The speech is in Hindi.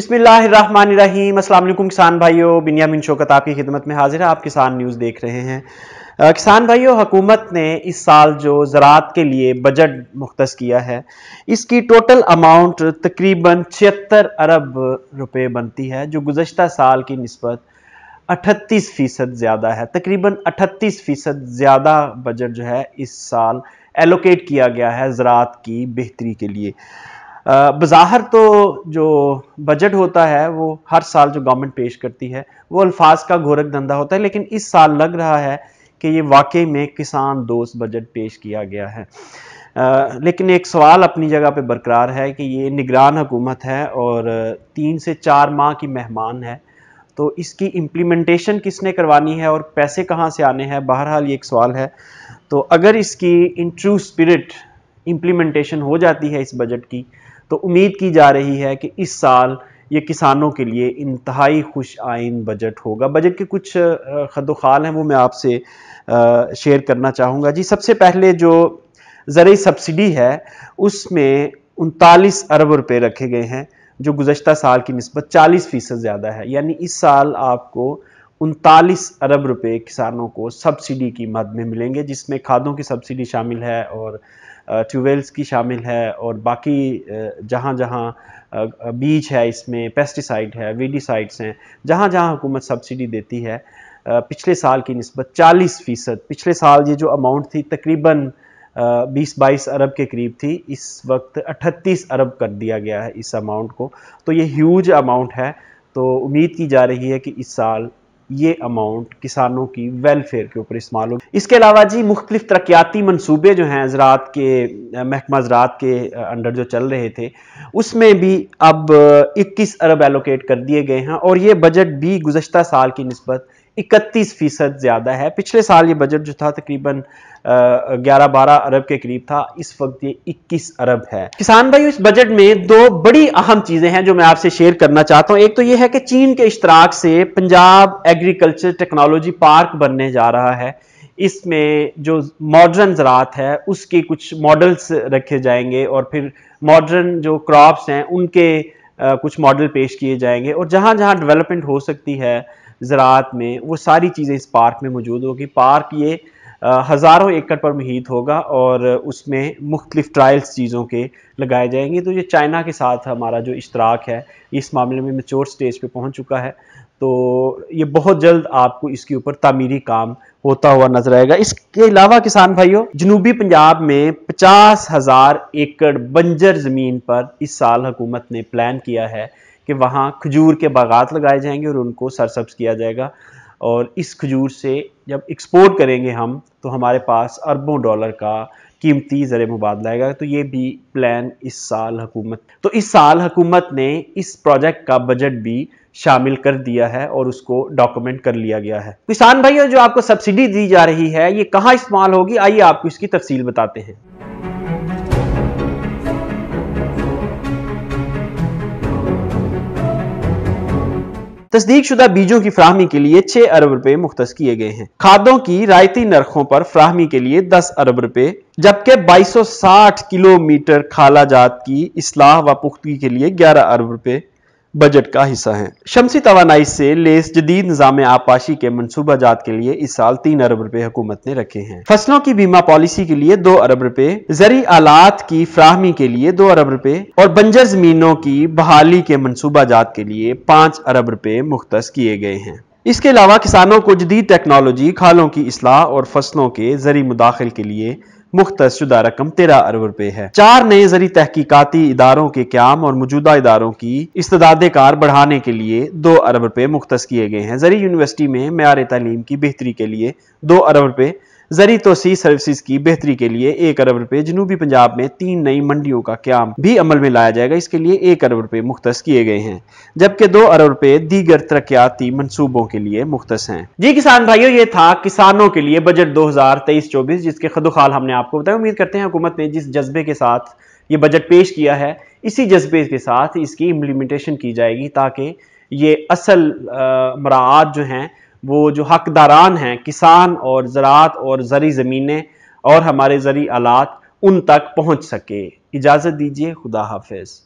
अस्सलाम वालेकुम किसान भाइयों बिनियामिन शोकत आपकी खिदमत में हाजिर है आप किसान न्यूज़ देख रहे हैं आ, किसान भाइयों हुकूमत ने इस साल जो ज़रात के लिए बजट मुख्त किया है इसकी टोटल अमाउंट तकरीबन छिहत्तर अरब रुपए बनती है जो गुजशत साल की नस्बत अठतीस फ़ीसद ज़्यादा है तकरीबन अठतीस फ़ीसद ज़्यादा बजट जो है इस साल एलोकेट किया गया है ज़रात की बेहतरी के लिए बाहर तो जो बजट होता है वो हर साल जो गवर्नमेंट पेश करती है वो अल्फाज का गोरख धंधा होता है लेकिन इस साल लग रहा है कि ये वाकई में किसान दोस्त बजट पेश किया गया है आ, लेकिन एक सवाल अपनी जगह पे बरकरार है कि ये निगरान हुकूमत है और तीन से चार माह की मेहमान है तो इसकी इम्प्लीमेंटेशन किसने करवानी है और पैसे कहाँ से आने हैं बहरहाल ये एक सवाल है तो अगर इसकी इन ट्रू स्पिरिट इम्प्लीमेंटेशन हो जाती है इस बजट की तो उम्मीद की जा रही है कि इस साल ये किसानों के लिए इंतहाई खुश आइन बजट होगा बजट के कुछ खदोखाल हैं वो मैं आपसे शेयर करना चाहूँगा जी सबसे पहले जो ज़रूरी सब्सिडी है उसमें उनतालीस अरब रुपये रखे गए हैं जो गुजशत साल की नस्बत चालीस फ़ीसद ज़्यादा है यानी इस साल आपको उनतालीस अरब रुपए किसानों को सब्सिडी की मद में मिलेंगे जिसमें खादों की सब्सिडी शामिल है और ट्यूबेल्स की शामिल है और बाकी जहाँ जहाँ बीज है इसमें पेस्टिसाइड है वीडीसाइड्स हैं जहाँ जहाँ हुकूमत सब्सिडी देती है पिछले साल की नस्बत 40 फ़ीसद पिछले साल ये जो अमाउंट थी तकरीबन 20-22 अरब के करीब थी इस वक्त 38 अरब कर दिया गया है इस अमाउंट को तो ये ह्यूज अमाउंट है तो उम्मीद की जा रही है कि इस साल ये अमाउंट किसानों की वेलफेयर के ऊपर इस्तेमाल होगी इसके अलावा जी मुख्तलिफ तरक्याती मनसूबे जो हैं ज़रात के महकमा ज़रात के अंडर जो चल रहे थे उसमें भी अब इक्कीस अरब एलोकेट कर दिए गए हैं और ये बजट भी गुजशत साल की नस्बत इकतीस फीसद ज़्यादा है पिछले साल ये बजट जो था तकरीबन ग्यारह बारह अरब के करीब था इस वक्त ये इक्कीस अरब है किसान भाई इस बजट में दो बड़ी अहम चीज़ें हैं जो मैं आपसे शेयर करना चाहता हूँ एक तो ये है कि चीन के इश्तराक से पंजाब एग्रीकल्चर टेक्नोलॉजी पार्क बनने जा रहा है इसमें जो मॉडर्न ज़रात है उसके कुछ मॉडल्स रखे जाएंगे और फिर मॉडर्न जो क्रॉप्स हैं उनके कुछ मॉडल पेश किए जाएंगे और जहाँ जहाँ डेवलपमेंट हो सकती है ज़रात में वो सारी चीज़ें इस पार्क में मौजूद होगी पार्क ये हज़ारों एकड़ पर मुहित होगा और उसमें मुख्तलिफ ट्रायल्स चीज़ों के लगाए जाएंगे तो ये चाइना के साथ हमारा जो इश्तराक है इस मामले में मेचोर स्टेज पे पहुंच चुका है तो ये बहुत जल्द आपको इसके ऊपर तामीरी काम होता हुआ नजर आएगा इसके अलावा किसान भाइयों जनूबी पंजाब में पचास हज़ार एकड़ बंजर ज़मीन पर इस साल हुकूमत ने प्लान किया है कि वहाँ खजूर के बागात लगाए जाएंगे और उनको सरसब्स किया जाएगा और इस खजूर से जब एक्सपोर्ट करेंगे हम तो हमारे पास अरबों डॉलर का कीमती ज़र मुबादला आएगा तो ये भी प्लान इस साल हकूमत तो इस साल हकूमत ने इस प्रोजेक्ट का बजट भी शामिल कर दिया है और उसको डॉक्यूमेंट कर लिया गया है किसान भाइयों जो आपको सब्सिडी दी जा रही है ये कहाँ इस्तेमाल होगी आइए आपको इसकी तफसील बताते हैं तस्दीक शुदा बीजों की फ्राहमी के लिए छह अरब रुपए मुख्त किए गए हैं खादों की रायती नरखों पर फ्राहमी के लिए दस अरब रुपए जबकि 2260 किलोमीटर खाला जात की इसलाह व पुख्ती के लिए 11 अरब रुपए बजट का हिस्सा है शमसी तोानाई से लेस जदीद निज़ाम आपाशी के मनसूबा जात के लिए इस साल तीन अरब रुपए हुकूमत ने रखे हैं फसलों की बीमा पॉलिसी के लिए दो अरब रुपए जरी आलात की फ्राहमी के लिए दो अरब रुपए और बंजर जमीनों की बहाली के मनसूबा जात के लिए पाँच अरब रुपए मुख्त किए गए हैं इसके अलावा किसानों को जदीद टेक्नोलॉजी खालों की असलाह और फसलों के जरिए मुदाखिल के लिए मुख्त शुदा रकम तेरह अरब रुपए है चार नए जरिए तहकीकती इदारों के क्याम और मौजूदा इदारों की इस्तदाद कार बढ़ाने के लिए दो अरब रुपए मुख्त किए गए हैं जरिए यूनिवर्सिटी में मैार तलीम की बेहतरी के लिए दो अरब रुपए जरी तोसी सर्विसेज की बेहतरी के लिए एक अरब रुपए जनूबी पंजाब में तीन नई मंडियों का क्याम भी अमल में लाया जाएगा इसके लिए एक अरब रुपए मुख्त किए गए हैं जबकि दो अरब रुपए दीगर तरक्याती मनसूबों के लिए मुख्त हैं जी किसान भाइयों ये था किसानों के लिए बजट दो हजार तेईस चौबीस जिसके खदोखाल हमने आपको बताया उम्मीद करते हैं हुकूमत ने जिस जज्बे के साथ ये बजट पेश किया है इसी जज्बे के साथ इसकी इम्प्लीमेंटेशन की जाएगी ताकि ये असल मराद जो हैं वो जो हकदारान हैं किसान और ज़रात और ज़री ज़मीनें और हमारे ज़री आलात उन तक पहुँच सके इजाज़त दीजिए खुदा हाफिज़